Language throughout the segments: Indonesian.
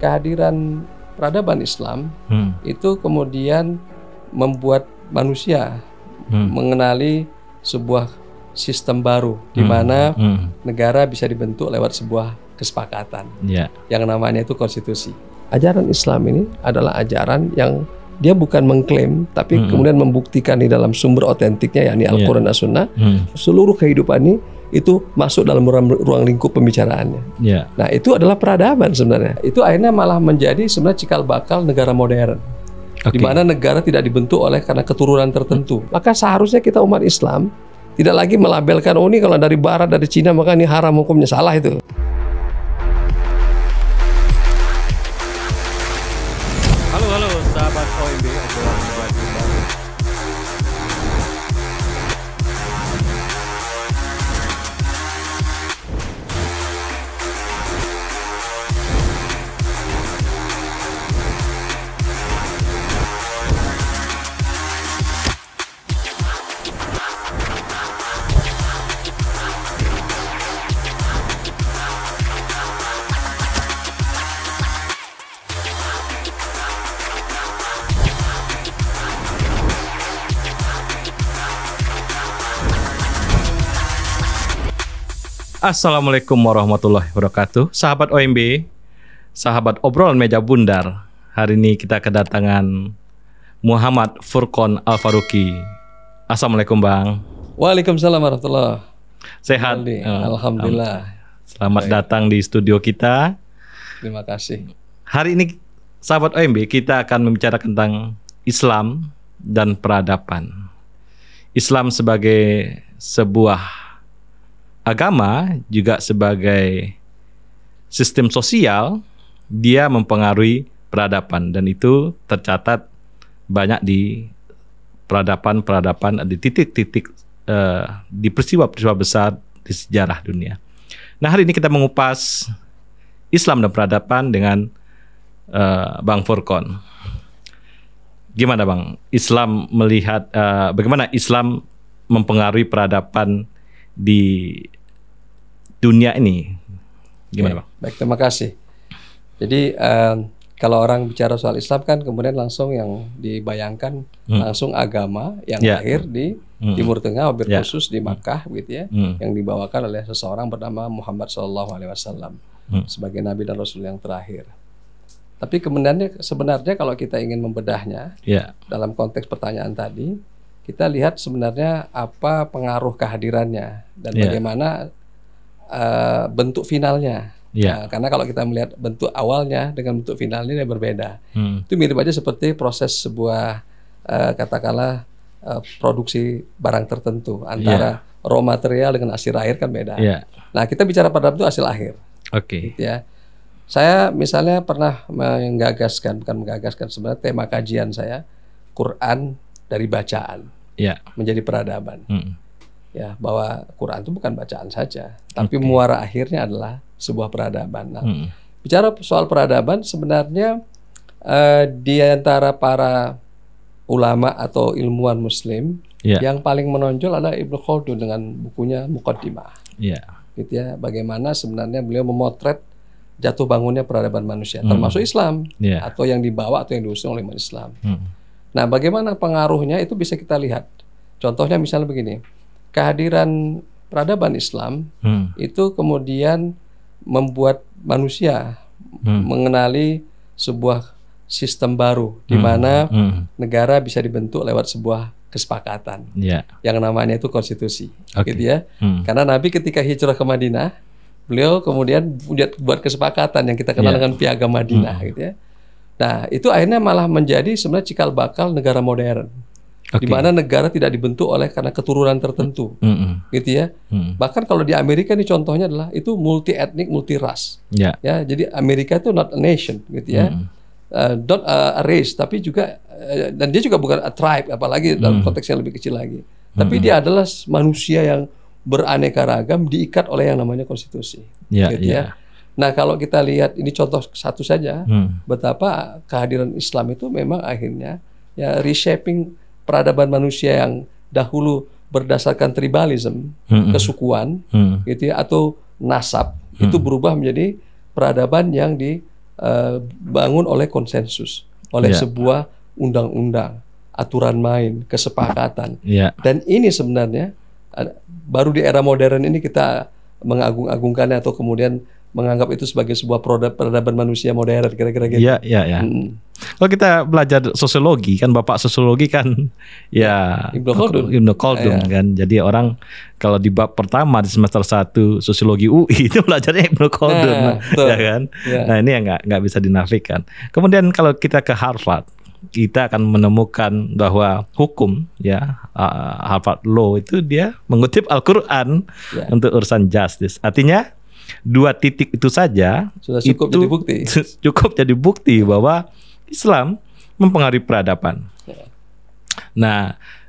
kehadiran peradaban Islam hmm. itu kemudian membuat manusia hmm. mengenali sebuah sistem baru di hmm. mana hmm. negara bisa dibentuk lewat sebuah kesepakatan yeah. yang namanya itu konstitusi. Ajaran Islam ini adalah ajaran yang dia bukan mengklaim tapi hmm. kemudian membuktikan di dalam sumber otentiknya yakni ya. Al-Qur'an yeah. as Sunnah hmm. seluruh kehidupan ini itu masuk dalam ruang, ruang lingkup pembicaraannya. Yeah. Nah itu adalah peradaban sebenarnya. Itu akhirnya malah menjadi sebenarnya cikal bakal negara modern. Okay. Di mana negara tidak dibentuk oleh karena keturunan tertentu. Hmm. Maka seharusnya kita umat Islam tidak lagi melabelkan, oh ini kalau dari Barat, dari Cina, maka ini haram hukumnya. Salah itu. Assalamualaikum warahmatullahi wabarakatuh. Sahabat OMB, sahabat obrolan meja bundar. Hari ini kita kedatangan Muhammad Furkon Al Faruki. Assalamualaikum Bang. Waalaikumsalam warahmatullahi. Sehat. Eh, Alhamdulillah. Selamat Baik. datang di studio kita. Terima kasih. Hari ini sahabat OMB kita akan membicarakan tentang Islam dan peradaban. Islam sebagai sebuah agama juga sebagai sistem sosial dia mempengaruhi peradaban dan itu tercatat banyak di peradaban-peradaban di titik-titik uh, di peristiwa-peristiwa besar di sejarah dunia. Nah hari ini kita mengupas Islam dan peradaban dengan uh, Bang Furkon. Gimana Bang? Islam melihat uh, bagaimana Islam mempengaruhi peradaban di dunia ini. Gimana, Bang? Baik, terima kasih. Jadi um, kalau orang bicara soal Islam kan kemudian langsung yang dibayangkan hmm. langsung agama yang yeah. lahir di hmm. Timur Tengah, wabil yeah. khusus di Makkah, gitu ya, hmm. yang dibawakan oleh seseorang bernama Muhammad Shallallahu Alaihi Wasallam hmm. sebagai Nabi dan Rasul yang terakhir. Tapi kemudian sebenarnya kalau kita ingin membedahnya yeah. dalam konteks pertanyaan tadi, kita lihat sebenarnya apa pengaruh kehadirannya dan yeah. bagaimana Eh, bentuk finalnya. Yeah. Nah, karena kalau kita melihat bentuk awalnya dengan bentuk finalnya ini berbeda. Hmm. Itu mirip aja seperti proses sebuah uh, katakanlah uh, produksi barang tertentu iya. antara yeah. raw material dengan hasil akhir kan beda. Yeah. Nah kita bicara pada itu hasil akhir. Oke. Okay. Gitu ya. Saya misalnya pernah menggagaskan bukan menggagaskan sebenarnya tema kajian saya Quran dari bacaan yeah. menjadi peradaban. Hmm ya bahwa Quran itu bukan bacaan saja, tapi okay. muara akhirnya adalah sebuah peradaban. Nah, hmm. bicara soal peradaban sebenarnya uh, di antara para ulama atau ilmuwan muslim yeah. yang paling menonjol adalah Ibnu Khaldun dengan bukunya Mukaddimah. Yeah. Gitu ya, bagaimana sebenarnya beliau memotret jatuh bangunnya peradaban manusia hmm. termasuk Islam yeah. atau yang dibawa atau yang diusung oleh Islam. Hmm. Nah, bagaimana pengaruhnya itu bisa kita lihat. Contohnya misalnya begini kehadiran peradaban Islam hmm. itu kemudian membuat manusia hmm. mengenali sebuah sistem baru di hmm. mana hmm. negara bisa dibentuk lewat sebuah kesepakatan yeah. yang namanya itu konstitusi okay. gitu ya hmm. karena Nabi ketika hijrah ke Madinah beliau kemudian buat kesepakatan yang kita kenal yeah. dengan piagam Madinah hmm. gitu ya nah itu akhirnya malah menjadi sebenarnya cikal bakal negara modern Okay. Di mana negara tidak dibentuk oleh karena keturunan tertentu, mm -hmm. gitu ya. Mm. Bahkan kalau di Amerika ini contohnya adalah itu multi etnik, multi ras. Yeah. Ya, jadi Amerika itu not a nation, gitu ya. Mm. Uh, not a race, tapi juga uh, dan dia juga bukan a tribe, apalagi mm. dalam konteks yang lebih kecil lagi. Mm. Tapi dia adalah manusia yang beraneka ragam diikat oleh yang namanya konstitusi, yeah, gitu yeah. ya. Nah, kalau kita lihat ini contoh satu saja, mm. betapa kehadiran Islam itu memang akhirnya ya reshaping peradaban manusia yang dahulu berdasarkan tribalism, hmm. kesukuan, hmm. gitu ya, atau nasab hmm. itu berubah menjadi peradaban yang dibangun eh, oleh konsensus, oleh yeah. sebuah undang-undang, aturan main, kesepakatan. Yeah. Dan ini sebenarnya eh, baru di era modern ini kita mengagung-agungkannya atau kemudian menganggap itu sebagai sebuah produk peradaban manusia modern kira-kira gitu. Iya, iya, iya. Hmm. Kalau kita belajar sosiologi kan Bapak sosiologi kan ya, ya Ibnu Khaldun, Ibnu Khaldun ya. kan. Jadi orang kalau di bab pertama di semester 1 sosiologi UI itu belajarnya Ibnu Khaldun nah, ya kan. Ya. Nah, ini yang nggak nggak bisa dinafikan. Kemudian kalau kita ke Harvard kita akan menemukan bahwa hukum ya uh, Harvard Law itu dia mengutip Al-Qur'an yeah. untuk urusan justice. Artinya dua titik itu saja sudah cukup itu jadi bukti. cukup jadi bukti bahwa Islam mempengaruhi peradaban. Ya. Nah,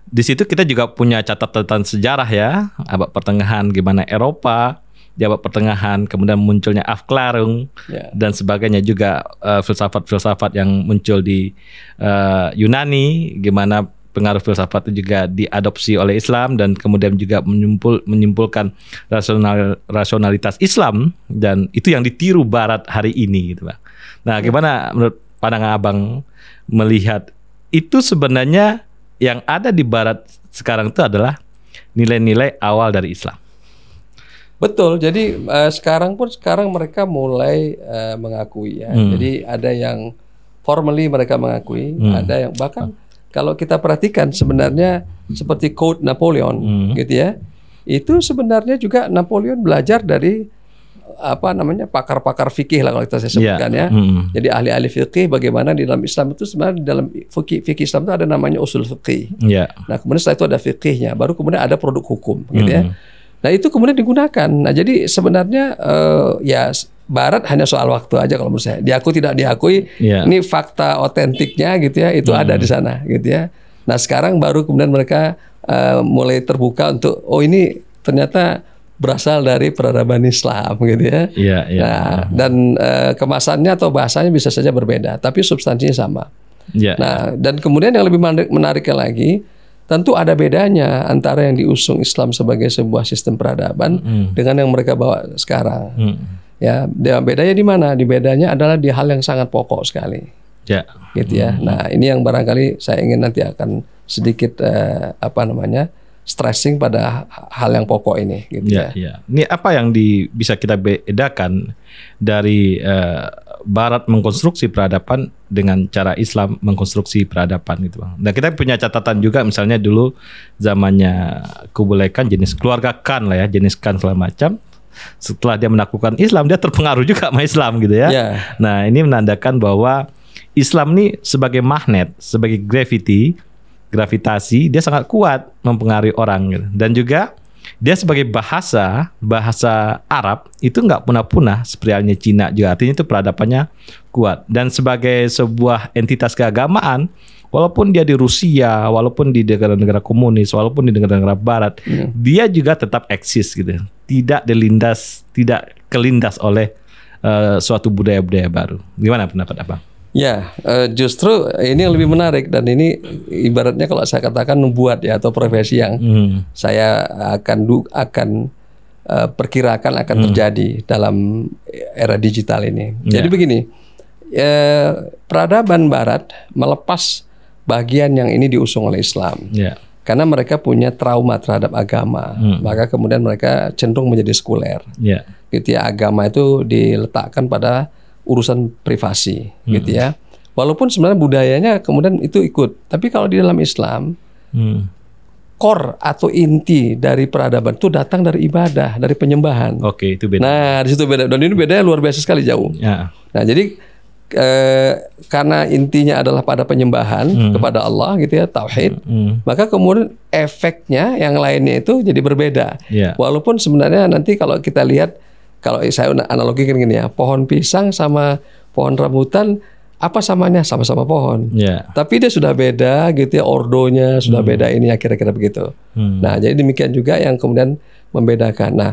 di situ kita juga punya catatan sejarah ya abad pertengahan gimana Eropa di abad pertengahan kemudian munculnya Afklarung yeah. dan sebagainya juga eh, filsafat-filsafat uh, yang muncul di uh, Yunani gimana pengaruh filsafat itu juga diadopsi oleh Islam dan kemudian juga menyimpul, menyimpulkan rasional, rasionalitas Islam dan itu yang ditiru Barat hari ini gitu bang. Nah ya. gimana menurut pandangan abang melihat itu sebenarnya yang ada di Barat sekarang itu adalah nilai-nilai awal dari Islam. Betul. Jadi uh, sekarang pun sekarang mereka mulai uh, mengakui ya. Hmm. Jadi ada yang formally mereka mengakui, hmm. ada yang bahkan ah kalau kita perhatikan sebenarnya seperti Code Napoleon hmm. gitu ya. Itu sebenarnya juga Napoleon belajar dari apa namanya pakar-pakar fikih lah kalau kita saya sebutkan yeah. ya. Hmm. Jadi ahli-ahli fikih bagaimana di dalam Islam itu sebenarnya di dalam fikih, fikih Islam itu ada namanya usul fikih. Yeah. Nah, kemudian setelah itu ada fikihnya, baru kemudian ada produk hukum gitu ya. hmm. ya. Nah, itu kemudian digunakan. Nah, jadi sebenarnya uh, ya Barat hanya soal waktu aja kalau menurut saya. Diakui tidak diakui, yeah. ini fakta otentiknya gitu ya, itu hmm. ada di sana gitu ya. Nah sekarang baru kemudian mereka uh, mulai terbuka untuk oh ini ternyata berasal dari peradaban Islam gitu ya. Iya, iya. Nah, dan uh, kemasannya atau bahasanya bisa saja berbeda, tapi substansinya sama. Iya. Nah, dan kemudian yang lebih menarik, menariknya lagi, tentu ada bedanya antara yang diusung Islam sebagai sebuah sistem peradaban hmm. dengan yang mereka bawa sekarang. Hmm. Ya, bedanya di mana? Di bedanya adalah di hal yang sangat pokok sekali. Ya. Gitu ya. Hmm. Nah, ini yang barangkali saya ingin nanti akan sedikit eh, apa namanya? stressing pada hal yang pokok ini gitu ya. ya. ya. Ini apa yang di, bisa kita bedakan dari eh, barat mengkonstruksi peradaban dengan cara Islam mengkonstruksi peradaban gitu Bang. Nah, kita punya catatan juga misalnya dulu zamannya Kubulai Khan jenis keluarga Khan lah ya, jenis Khan segala macam setelah dia melakukan Islam dia terpengaruh juga sama Islam gitu ya. Yeah. Nah, ini menandakan bahwa Islam ini sebagai magnet, sebagai gravity, gravitasi dia sangat kuat mempengaruhi orang gitu. Dan juga dia sebagai bahasa bahasa Arab itu nggak punah-punah seperti halnya Cina juga artinya itu peradabannya kuat dan sebagai sebuah entitas keagamaan walaupun dia di Rusia, walaupun di negara-negara komunis, walaupun di negara-negara barat, hmm. dia juga tetap eksis gitu. Tidak dilindas, tidak kelindas oleh uh, suatu budaya-budaya baru. Gimana pendapat Abang? Ya, uh, justru ini yang lebih menarik dan ini ibaratnya kalau saya katakan membuat ya atau profesi yang hmm. saya akan du akan uh, perkirakan akan hmm. terjadi dalam era digital ini. Yeah. Jadi begini, uh, peradaban Barat melepas bagian yang ini diusung oleh Islam. Yeah. Karena mereka punya trauma terhadap agama, hmm. maka kemudian mereka cenderung menjadi sekuler. Yeah. Gitu ya, agama itu diletakkan pada urusan privasi, hmm. gitu ya. Walaupun sebenarnya budayanya kemudian itu ikut, tapi kalau di dalam Islam, hmm. core atau inti dari peradaban itu datang dari ibadah, dari penyembahan. Oke, okay, itu beda. Nah, di situ beda. Dan ini bedanya luar biasa sekali jauh. Yeah. Nah, jadi e, karena intinya adalah pada penyembahan hmm. kepada Allah gitu ya tauhid hmm. hmm. maka kemudian efeknya yang lainnya itu jadi berbeda yeah. walaupun sebenarnya nanti kalau kita lihat kalau saya analogikan gini ya pohon pisang sama pohon rambutan apa samanya sama-sama pohon yeah. tapi dia sudah beda gitu ya ordonya sudah hmm. beda ini ya kira-kira begitu hmm. nah jadi demikian juga yang kemudian membedakan nah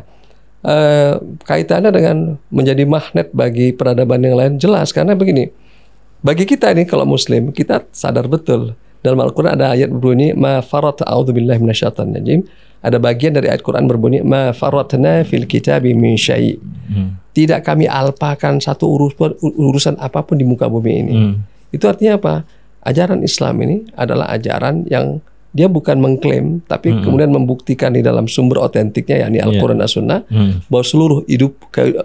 Eh, kaitannya dengan menjadi magnet bagi peradaban yang lain jelas karena begini bagi kita ini kalau muslim kita sadar betul dalam Al-Quran ada ayat berbunyi ma farat a'udzubillahi ada bagian dari ayat Quran berbunyi ma faratna fil kitabi min syai hmm. tidak kami alpakan satu urusan urusan apapun di muka bumi ini hmm. itu artinya apa ajaran Islam ini adalah ajaran yang dia bukan mengklaim tapi hmm. kemudian membuktikan di dalam sumber otentiknya yakni iya. Al-Qur'an yeah. As-Sunnah hmm. bahwa seluruh hidup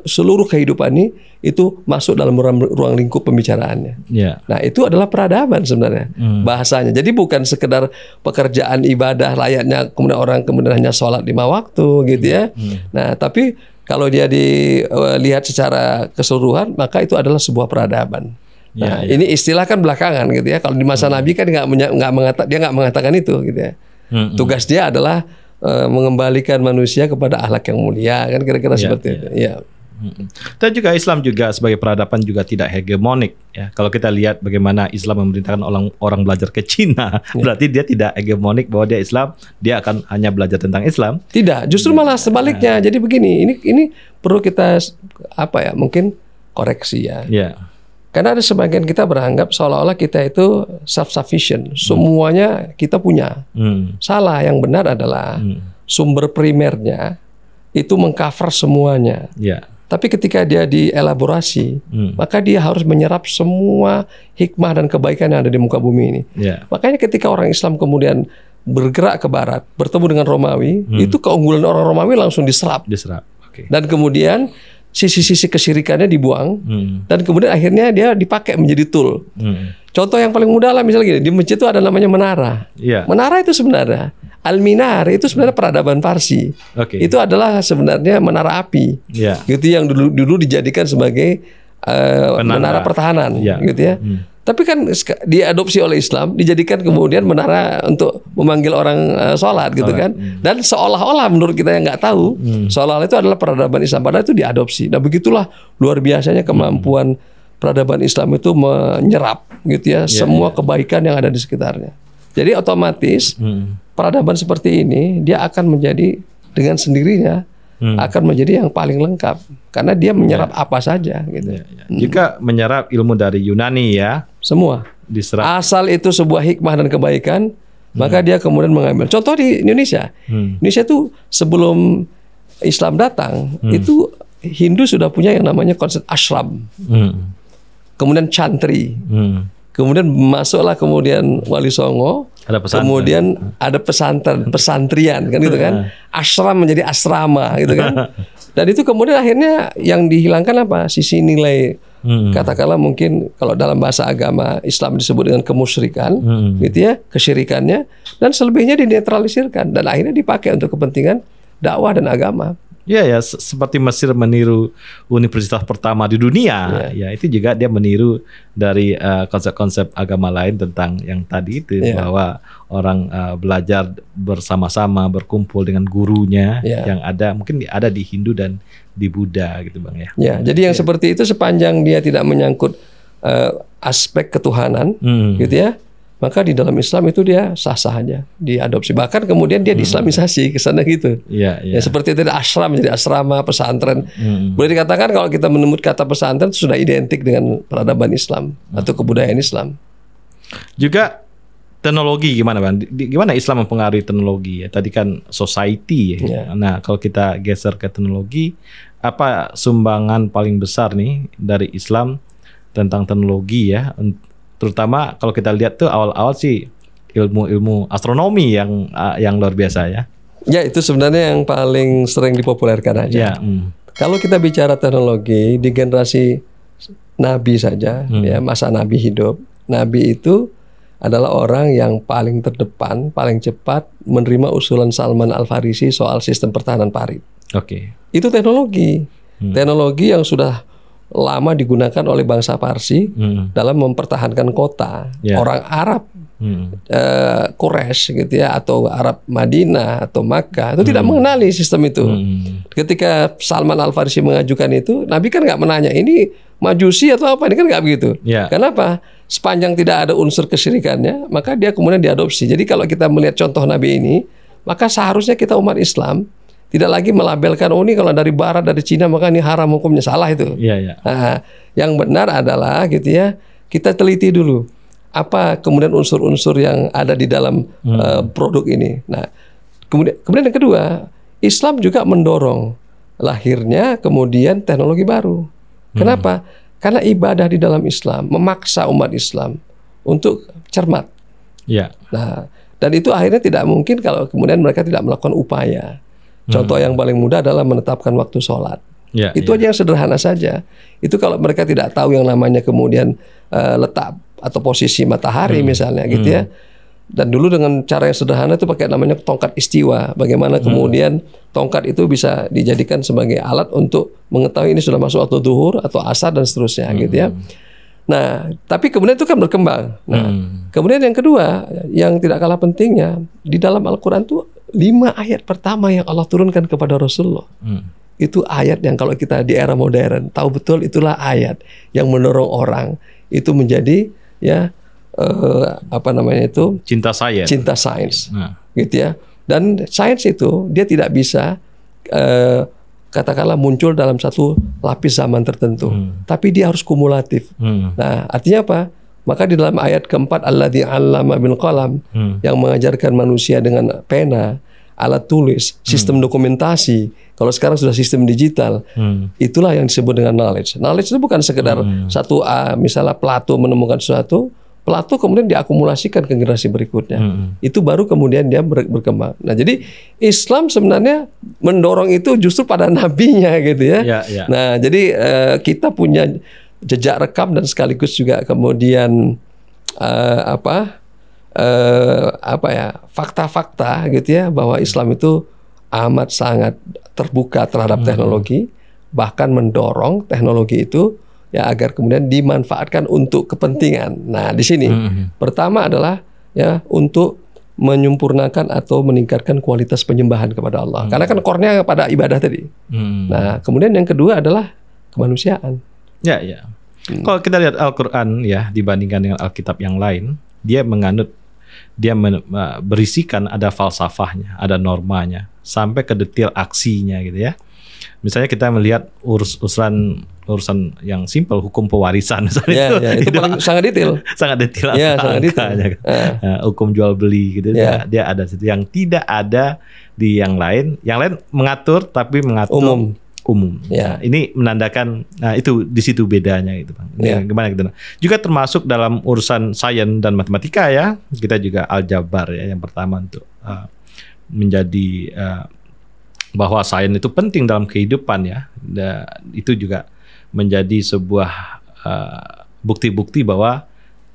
seluruh kehidupan ini itu masuk dalam ruang, lingkup pembicaraannya. Yeah. Nah, itu adalah peradaban sebenarnya hmm. bahasanya. Jadi bukan sekedar pekerjaan ibadah layaknya kemudian orang kemudian hanya sholat lima waktu gitu iya, ya. Hmm. Nah, tapi kalau dia dilihat eh, secara keseluruhan maka itu adalah sebuah peradaban. Nah, ya, ya. Ini istilah kan belakangan gitu ya. Kalau di masa hmm. Nabi kan nggak nggak mengata, dia nggak mengatakan itu gitu ya. Hmm. Tugas hmm. dia adalah uh, mengembalikan manusia kepada akhlak yang mulia kan kira-kira ya, seperti ya. itu. Ya. ya. Hmm, hmm. Dan juga Islam juga sebagai peradaban juga tidak hegemonik ya. Kalau kita lihat bagaimana Islam memerintahkan orang orang belajar ke Cina, ya. berarti dia tidak hegemonik bahwa dia Islam, dia akan hanya belajar tentang Islam. Tidak, justru iya. malah sebaliknya. Nah. Jadi begini, ini ini perlu kita apa ya? Mungkin koreksi ya. ya. Karena ada sebagian kita beranggap seolah-olah kita itu self-sufficient, semuanya kita punya. Hmm. Salah, yang benar adalah hmm. sumber primernya itu mengcover semuanya. Yeah. Tapi ketika dia dielaborasi, hmm. maka dia harus menyerap semua hikmah dan kebaikan yang ada di muka bumi ini. Yeah. Makanya ketika orang Islam kemudian bergerak ke barat, bertemu dengan Romawi, hmm. itu keunggulan orang Romawi langsung diserap. Diserap. Okay. Dan kemudian sisi-sisi kesirikannya dibuang hmm. dan kemudian akhirnya dia dipakai menjadi tool. Hmm. Contoh yang paling mudah lah misalnya gini, di masjid itu ada namanya menara. Yeah. Menara itu sebenarnya Al-Minar itu sebenarnya peradaban Parsi. Okay. Itu adalah sebenarnya menara api. Yeah. Gitu yang dulu dulu dijadikan sebagai uh, menara pertahanan yeah. gitu ya. Hmm. Tapi kan diadopsi oleh Islam, dijadikan kemudian menara untuk memanggil orang uh, sholat gitu kan. Hmm. Dan seolah-olah menurut kita yang nggak tahu, hmm. seolah-olah itu adalah peradaban Islam. Padahal itu diadopsi. Nah begitulah luar biasanya kemampuan peradaban Islam itu menyerap gitu ya, yeah, iya. semua yeah. kebaikan yang ada di sekitarnya. Jadi otomatis hmm. peradaban seperti ini dia akan menjadi dengan sendirinya hmm. akan menjadi yang paling lengkap karena dia menyerap ya. apa saja gitu. Ya, ya. Jika menyerap ilmu dari Yunani ya, semua. Diserah. Asal itu sebuah hikmah dan kebaikan, maka hmm. dia kemudian mengambil. Contoh di Indonesia. Hmm. Indonesia itu sebelum Islam datang, hmm. itu Hindu sudah punya yang namanya konsep ashram. Hmm. Kemudian chantri. Hmm. Kemudian masuklah kemudian Wali Songo, ada kemudian hmm. ada pesantren, pesantrian kan gitu kan, ashram menjadi asrama gitu kan, dan itu kemudian akhirnya yang dihilangkan apa sisi nilai Hmm. Katakanlah mungkin kalau dalam bahasa agama Islam disebut dengan kemusyrikan, hmm. gitu ya, kesyirikannya dan selebihnya dinetralisirkan dan akhirnya dipakai untuk kepentingan dakwah dan agama. Ya ya seperti Mesir meniru universitas pertama di dunia. Ya, ya itu juga dia meniru dari eh, konsep-konsep uh, agama lain tentang yang tadi itu ya. bahwa orang uh, belajar bersama-sama berkumpul dengan gurunya ya. yang ada mungkin ada di Hindu dan di Buddha gitu Bang ya. Ya, jadi yang ya. seperti itu sepanjang dia tidak menyangkut uh, aspek ketuhanan hmm. gitu ya maka di dalam Islam itu dia sah-sah aja diadopsi bahkan kemudian dia hmm. diislamisasi ke sana gitu ya, ya. ya seperti itu asrama jadi asrama pesantren hmm. boleh dikatakan kalau kita menemut kata pesantren sudah identik dengan peradaban Islam hmm. atau kebudayaan Islam juga teknologi gimana bang gimana Islam mempengaruhi teknologi ya tadi kan society ya, ya. nah kalau kita geser ke teknologi apa sumbangan paling besar nih dari Islam tentang teknologi ya terutama kalau kita lihat tuh awal-awal sih ilmu-ilmu astronomi yang uh, yang luar biasa ya. Ya itu sebenarnya yang paling sering dipopulerkan aja. Ya, mm. Kalau kita bicara teknologi di generasi Nabi saja, mm. ya masa Nabi hidup, Nabi itu adalah orang yang paling terdepan, paling cepat menerima usulan Salman Al Farisi soal sistem pertahanan parit. Oke. Okay. Itu teknologi, mm. teknologi yang sudah lama digunakan oleh bangsa Parsi hmm. dalam mempertahankan kota. Yeah. Orang Arab hmm. eh, Quraisy gitu ya atau Arab Madinah atau Makkah itu hmm. tidak mengenali sistem itu. Hmm. Ketika Salman Al Farisi mengajukan itu, Nabi kan nggak menanya ini majusi atau apa ini kan nggak begitu. Yeah. Kenapa? Sepanjang tidak ada unsur kesyirikannya, maka dia kemudian diadopsi. Jadi kalau kita melihat contoh Nabi ini, maka seharusnya kita umat Islam tidak lagi melabelkan oh ini kalau dari barat dari Cina maka ini haram hukumnya salah itu. Iya, iya. Nah, yang benar adalah gitu ya, kita teliti dulu apa kemudian unsur-unsur yang ada di dalam hmm. uh, produk ini. Nah, kemudian kemudian yang kedua, Islam juga mendorong lahirnya kemudian teknologi baru. Hmm. Kenapa? Hmm. Karena ibadah di dalam Islam memaksa umat Islam untuk cermat. Iya. Nah, dan itu akhirnya tidak mungkin kalau kemudian mereka tidak melakukan upaya. Hmm. Contoh hmm. yang paling mudah adalah menetapkan waktu sholat. Ya, itu ya. aja yang sederhana saja. Itu kalau mereka tidak tahu yang namanya kemudian uh, letak atau posisi matahari hmm. misalnya gitu hmm. ya. Dan dulu dengan cara yang sederhana itu pakai namanya tongkat istiwa. Bagaimana hmm. kemudian tongkat itu bisa dijadikan sebagai alat untuk mengetahui ini sudah masuk waktu duhur atau asar dan seterusnya hmm. gitu ya. Nah, tapi kemudian itu kan berkembang. Nah, hmm. kemudian yang kedua, yang tidak kalah pentingnya di dalam Al-Qur'an itu lima ayat pertama yang Allah turunkan kepada Rasulullah. Hmm. Itu ayat yang kalau kita di era modern tahu betul itulah ayat yang mendorong orang itu menjadi ya eh, apa namanya itu cinta sains. Cinta sains. Nah. Gitu ya. Dan sains itu dia tidak bisa eh, katakanlah muncul dalam satu lapis zaman tertentu, hmm. tapi dia harus kumulatif. Hmm. Nah, artinya apa? Maka di dalam ayat keempat Allah di Allama bin Qalam hmm. yang mengajarkan manusia dengan pena, alat tulis, hmm. sistem hmm. dokumentasi. Kalau sekarang sudah sistem digital, hmm. itulah yang disebut dengan knowledge. Knowledge itu bukan sekedar hmm. satu a, ah, misalnya Plato menemukan sesuatu, Plato kemudian diakumulasikan ke generasi berikutnya. Hmm. Itu baru kemudian dia berkembang. Nah, jadi Islam sebenarnya mendorong itu justru pada nabinya gitu ya. ya, ya. Nah, jadi uh, kita punya jejak rekam dan sekaligus juga kemudian uh, apa? Uh, apa ya? fakta-fakta gitu ya bahwa Islam itu amat sangat terbuka terhadap hmm. teknologi, bahkan mendorong teknologi itu ya agar kemudian dimanfaatkan untuk kepentingan. Nah, di sini hmm, hmm. pertama adalah ya untuk menyempurnakan atau meningkatkan kualitas penyembahan kepada Allah. Hmm. Karena kan kornya pada ibadah tadi. Hmm. Nah, kemudian yang kedua adalah kemanusiaan. Ya, ya. Hmm. Kalau kita lihat Al-Qur'an ya dibandingkan dengan Alkitab yang lain, dia menganut dia men, berisikan ada falsafahnya, ada normanya sampai ke detail aksinya gitu ya. Misalnya kita melihat urus urusan urusan yang simpel hukum pewarisan misalnya yeah, itu, yeah. itu, itu paling sangat detail sangat detail yeah, ya, angka sangat detail angkanya, kan. uh. hukum jual beli gitu yeah. dia, ada situ yang tidak ada di yang lain yang lain mengatur tapi mengatur umum umum. Ya. Nah, ini menandakan nah itu di situ bedanya gitu Bang. Ini ya. gimana gitu. Nah, juga termasuk dalam urusan sains dan matematika ya. Kita juga aljabar ya yang pertama untuk uh, menjadi uh, bahwa sains itu penting dalam kehidupan ya. Da, itu juga menjadi sebuah eh, bukti-bukti uh, bahwa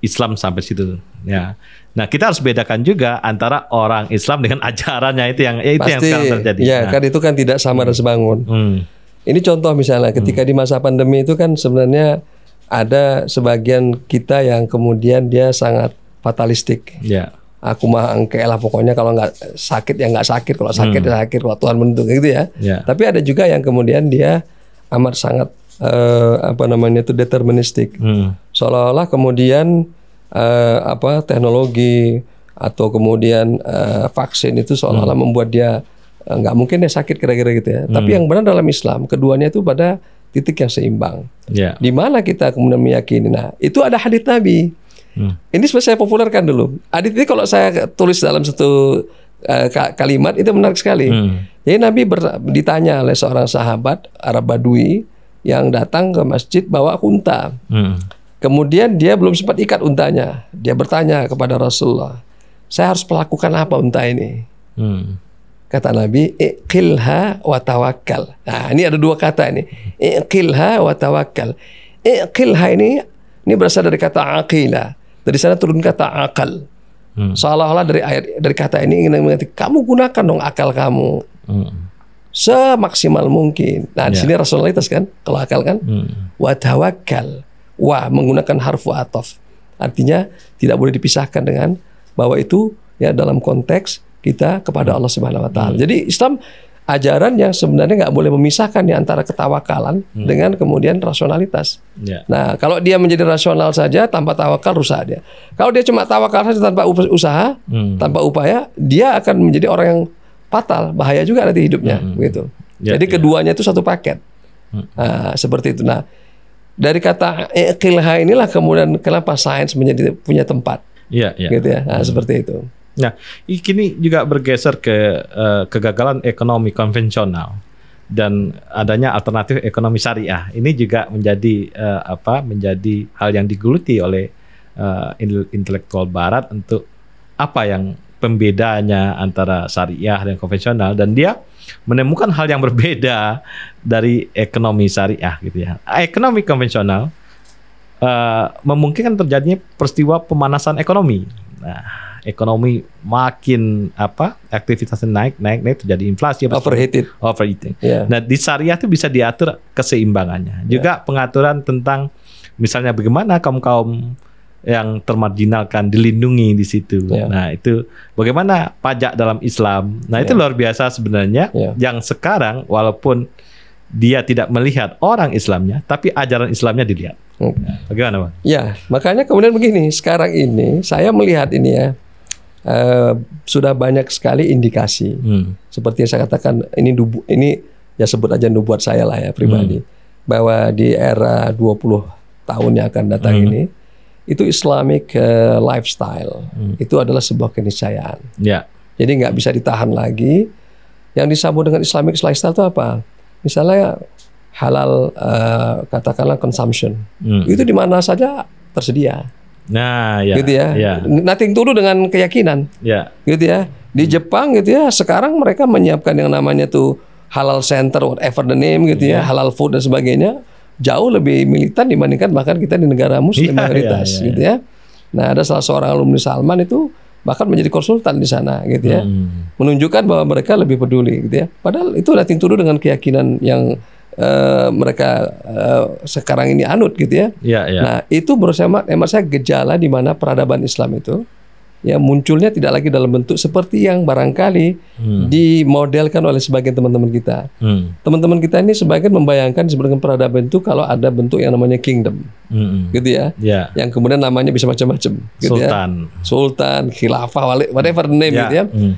Islam sampai situ. Ya. Nah, kita harus bedakan juga antara orang Islam dengan ajarannya itu yang ya itu Pasti, yang sekarang terjadi. Ya, nah. kan itu kan tidak sama dan hmm. sebangun. Hmm. Ini contoh misalnya hmm. ketika hmm. di masa pandemi itu kan sebenarnya ada sebagian kita yang kemudian dia sangat fatalistik. Ya. Aku mah angkel lah pokoknya kalau nggak sakit ya nggak sakit, kalau sakit hmm. ya sakit, kalau Tuhan bentuk gitu ya. ya. Tapi ada juga yang kemudian dia amat sangat uh, apa namanya itu deterministik. Hmm. Seolah-olah kemudian uh, apa teknologi atau kemudian uh, vaksin itu seolah-olah hmm. membuat dia uh, mungkin dia sakit kira-kira gitu ya. Hmm. Tapi yang benar dalam Islam keduanya itu pada titik yang seimbang. Yeah. Di mana kita kemudian meyakini. Nah, itu ada hadits Nabi. Hmm. Ini sebenarnya saya populerkan dulu. Hadits ini kalau saya tulis dalam satu uh, kalimat itu menarik sekali. Hmm. Jadi Nabi ber, ditanya oleh seorang sahabat Arab Badui, yang datang ke masjid bawa unta. Hmm. Kemudian dia belum sempat ikat untanya. Dia bertanya kepada Rasulullah, saya harus melakukan apa unta ini? Hmm. Kata Nabi, ikilha wa Nah, ini ada dua kata ini. kilha wa tawakkal. ini, ini berasal dari kata aqila. Dari sana turun kata akal. Hmm. Seolah-olah dari ayat dari kata ini ingin mengerti, kamu gunakan dong akal kamu. Hmm semaksimal mungkin. Nah, di ya. sini rasionalitas kan, kalau akal kan, hmm. wa tawakal. Wa menggunakan harfu atof. Artinya tidak boleh dipisahkan dengan bahwa itu ya dalam konteks kita kepada hmm. Allah Subhanahu wa taala. Hmm. Jadi Islam ajaran yang sebenarnya nggak boleh memisahkan ya antara ketawakalan hmm. dengan kemudian rasionalitas. Yeah. Nah, kalau dia menjadi rasional saja tanpa tawakal rusak dia. Kalau dia cuma tawakal saja tanpa usaha, hmm. tanpa upaya, dia akan menjadi orang yang fatal, bahaya juga nanti hidupnya, hmm. gitu. Ya, Jadi ya. keduanya itu satu paket, hmm. nah, seperti itu. Nah, dari kata ikilha eh, inilah kemudian kenapa sains menjadi punya tempat, ya, ya. gitu ya, nah, hmm. seperti itu. Nah, kini juga bergeser ke uh, kegagalan ekonomi konvensional dan adanya alternatif ekonomi syariah. Ini juga menjadi uh, apa? Menjadi hal yang diguluti oleh uh, intelektual barat untuk apa yang pembedanya antara syariah dan konvensional dan dia menemukan hal yang berbeda dari ekonomi syariah gitu ya. Ekonomi konvensional uh, memungkinkan terjadinya peristiwa pemanasan ekonomi. Nah, ekonomi makin apa aktivitasnya naik naik naik terjadi inflasi overheated overheating. Yeah. Nah di syariah itu bisa diatur keseimbangannya. Juga yeah. pengaturan tentang misalnya bagaimana kaum kaum yang termarginalkan dilindungi di situ. Yeah. Nah, itu bagaimana pajak dalam Islam. Nah, itu ya. luar biasa sebenarnya yeah. yang sekarang walaupun dia tidak melihat orang Islamnya, tapi ajaran Islamnya dilihat. Hmm. Bagaimana, Pak? Ya, makanya kemudian begini, sekarang ini saya melihat ini ya. Uh, sudah banyak sekali indikasi. Hmm. Seperti yang saya katakan ini dubu, ini ya sebut aja nubuat saya lah ya pribadi hmm. bahwa di era 20 tahun yang akan datang hmm. ini itu Islamic uh, lifestyle. Hmm. Itu adalah sebuah keniscayaan. Ya. Jadi nggak bisa ditahan lagi. Yang disambung dengan Islamic lifestyle itu apa? Misalnya halal uh, katakanlah consumption. Hmm. Itu di mana saja tersedia. Nah, ya. Gitu ya. ya. Nothing dulu dengan keyakinan. Ya. Gitu ya. Di hmm. Jepang gitu ya, sekarang mereka menyiapkan yang namanya tuh halal center whatever the name gitu ya, ya halal food dan sebagainya jauh lebih militan dibandingkan bahkan kita di negara muslim yeah, mayoritas yeah, yeah, gitu ya. Nah, ada salah seorang alumni Salman itu bahkan menjadi konsultan di sana gitu ya. Hmm. Menunjukkan bahwa mereka lebih peduli gitu ya. Padahal itu nothing to dengan keyakinan yang uh, mereka uh, sekarang ini anut gitu ya. Yeah, yeah. Nah, itu menurut saya emang saya gejala di mana peradaban Islam itu ya munculnya tidak lagi dalam bentuk seperti yang barangkali hmm. dimodelkan oleh sebagian teman-teman kita. teman hmm. Teman-teman kita ini sebagian membayangkan sebagai peradaban itu kalau ada bentuk yang namanya kingdom, hmm. gitu ya, yeah. yang kemudian namanya bisa macam-macam, gitu Sultan, ya. Sultan, khilafah, whatever name, yeah. gitu ya. Hmm.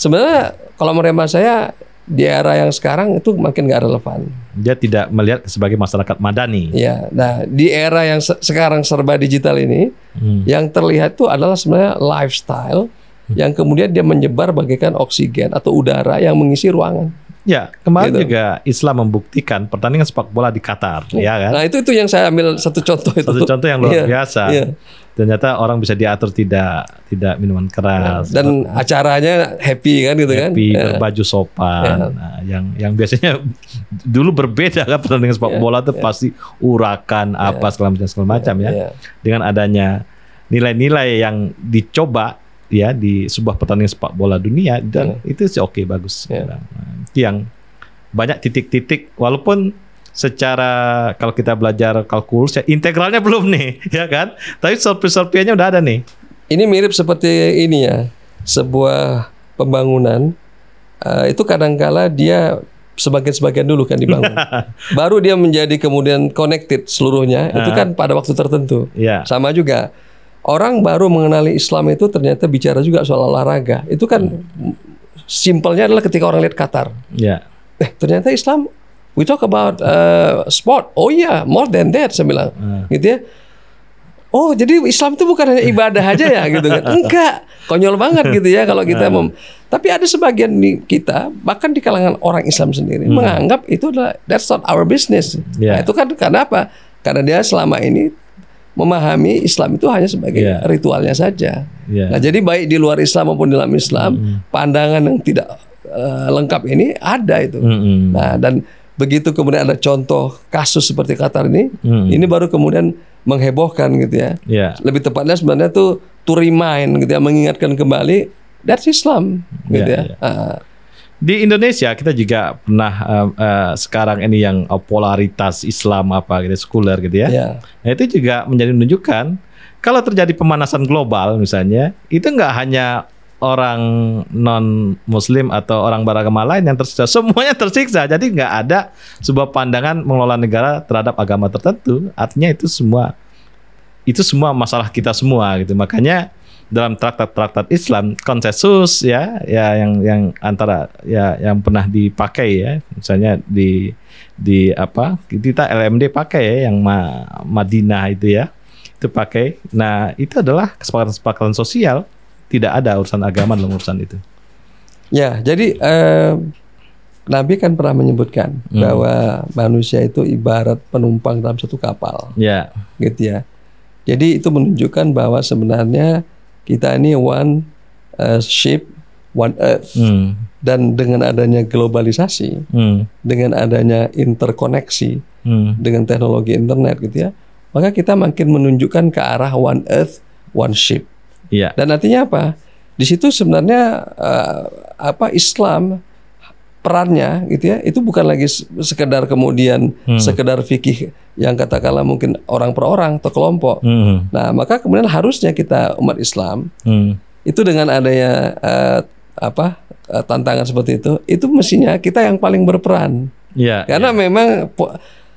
Sebenarnya kalau merema saya di era yang sekarang itu makin gak relevan. Dia tidak melihat sebagai masyarakat madani. Ya, nah di era yang se sekarang serba digital ini, hmm. yang terlihat itu adalah sebenarnya lifestyle hmm. yang kemudian dia menyebar bagaikan oksigen atau udara yang mengisi ruangan. Ya, kemarin gitu. juga Islam membuktikan pertandingan sepak bola di Qatar, ya, ya kan? Nah, itu itu yang saya ambil satu contoh itu. Satu contoh yang luar ya, biasa. Ya ternyata orang bisa diatur tidak tidak minuman keras dan nah, acaranya happy kan gitu happy, kan happy ya. berbaju sopan yeah. nah, yang yang biasanya dulu berbeda kan pertandingan ya, sepak bola itu yeah. pasti urakan yeah. apa segala macam segala macam ya, yeah. dengan adanya nilai-nilai yang dicoba ya di sebuah pertandingan sepak bola dunia dan yeah. itu sih oke okay, bagus yeah. nah, yang banyak titik-titik walaupun secara kalau kita belajar kalkulus ya integralnya belum nih ya kan tapi sorpian serpiannya udah ada nih ini mirip seperti ini ya sebuah pembangunan uh, itu kadangkala dia sebagian-sebagian dulu kan dibangun baru dia menjadi kemudian connected seluruhnya uh, itu ah. kan pada waktu tertentu yeah. sama juga orang baru mengenali Islam itu ternyata bicara juga soal olahraga itu kan hmm. simpelnya adalah ketika orang lihat Qatar yeah. eh ternyata Islam we talk about uh, sport. Oh yeah, more than that saya bilang. Hmm. Gitu ya. Oh, jadi Islam itu bukan hanya ibadah aja ya gitu kan. Enggak. Konyol banget gitu ya kalau kita hmm. mem Tapi ada sebagian di kita bahkan di kalangan orang Islam sendiri hmm. menganggap itu adalah that's not our business. Yeah. Nah, itu kan karena apa? Karena dia selama ini memahami Islam itu hanya sebagai yeah. ritualnya saja. Yeah. Nah, jadi baik di luar Islam maupun di dalam Islam, -hmm. pandangan yang tidak uh, lengkap ini ada itu. -hmm. Nah, dan begitu kemudian ada contoh kasus seperti Qatar ini, hmm. ini baru kemudian menghebohkan gitu ya. Yeah. Lebih tepatnya sebenarnya tuh to remind gitu ya, mengingatkan kembali that's Islam gitu yeah, ya. Yeah. Ya. Ya. Uh, di Indonesia kita juga pernah uh, uh, sekarang ini yang eh, polaritas Islam apa gitu sekuler gitu ya. Yeah. Nah itu juga menjadi menunjukkan kalau terjadi pemanasan global misalnya itu nggak hanya orang non muslim atau orang beragama lain yang tersiksa semuanya tersiksa jadi nggak ada sebuah pandangan mengelola negara terhadap agama tertentu artinya itu semua itu semua masalah kita semua gitu makanya dalam traktat-traktat Islam konsensus ya ya yang yang antara ya yang pernah dipakai ya misalnya di di apa kita LMD pakai ya yang Ma, Madinah itu ya itu pakai nah itu adalah kesepakatan-kesepakatan sosial tidak ada urusan agama dalam urusan itu. Ya, jadi eh, Nabi kan pernah menyebutkan hmm. bahwa manusia itu ibarat penumpang dalam satu kapal. Ya. Gitu ya. Jadi itu menunjukkan bahwa sebenarnya kita ini one uh, ship, one earth. Hmm. Dan dengan adanya globalisasi, hmm. dengan adanya interkoneksi, hmm. dengan teknologi internet gitu ya, maka kita makin menunjukkan ke arah one earth, one ship. Iya. Dan artinya apa? Di situ sebenarnya uh, apa Islam perannya gitu ya itu bukan lagi sekedar kemudian hmm. sekedar fikih yang katakanlah mungkin orang per orang atau kelompok. Hmm. Nah maka kemudian harusnya kita umat Islam hmm. itu dengan adanya uh, apa uh, tantangan seperti itu itu mestinya kita yang paling berperan. Ya, Karena ya. memang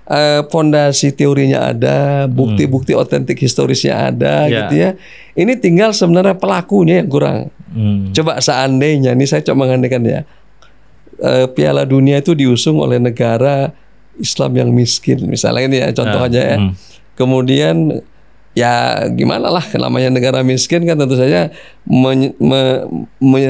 Eh, fondasi teorinya ada, bukti-bukti hmm. otentik historisnya ada, ya. gitu ya. Ini tinggal sebenarnya pelakunya yang kurang. Hmm. Coba seandainya, ini saya coba mengandalkan ya, eh, Piala Dunia itu diusung oleh negara Islam yang miskin, misalnya ini ya contohnya ah, ya. Hmm. Kemudian ya gimana lah namanya negara miskin kan tentu saja me me, me,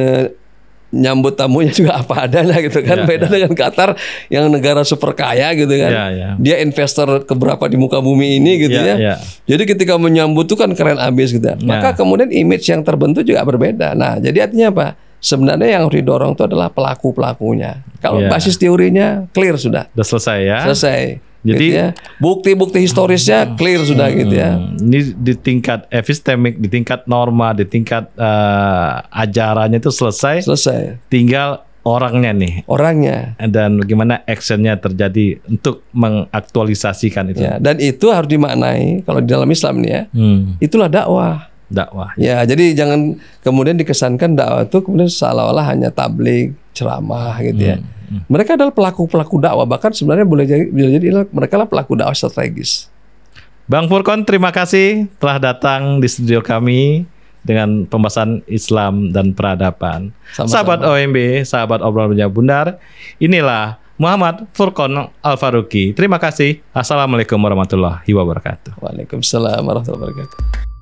nyambut tamunya juga apa adanya gitu kan. Yeah, Beda yeah. dengan Qatar yang negara super kaya gitu kan. Yeah, yeah. Dia investor keberapa di muka bumi ini gitu yeah, ya. Yeah. Ya. Jadi ketika menyambut itu kan keren abis gitu. Yeah. Maka kemudian image yang terbentuk juga berbeda. Nah, jadi artinya apa? Sebenarnya yang harus didorong itu adalah pelaku pelakunya. Kalau yeah. basis teorinya clear sudah. Sudah selesai ya. Selesai. Jadi gitu ya. bukti-bukti historisnya clear sudah hmm, gitu ya. Hmm, ini di tingkat epistemik, di tingkat norma, di tingkat uh, ajarannya itu selesai. Selesai. Tinggal orangnya nih. Orangnya. Dan bagaimana actionnya terjadi untuk mengaktualisasikan itu. Ya, dan itu harus dimaknai kalau di dalam Islam nih ya. Hmm. Itulah dakwah. Dakwah. Ya, jadi jangan kemudian dikesankan dakwah itu kemudian seolah-olah hanya tablik, ceramah gitu ya. hmm. ya Hmm. Mereka adalah pelaku-pelaku dakwah, bahkan sebenarnya boleh jadi, boleh jadi mereka adalah pelaku dakwah strategis. Bang Furkon, terima kasih telah datang di studio kami dengan pembahasan Islam dan peradaban. Sama-sama. Sahabat OMB, sahabat obrolan punya bundar, inilah Muhammad Furkon Al Faruqi. Terima kasih. Assalamualaikum warahmatullahi wabarakatuh. Waalaikumsalam warahmatullahi wabarakatuh.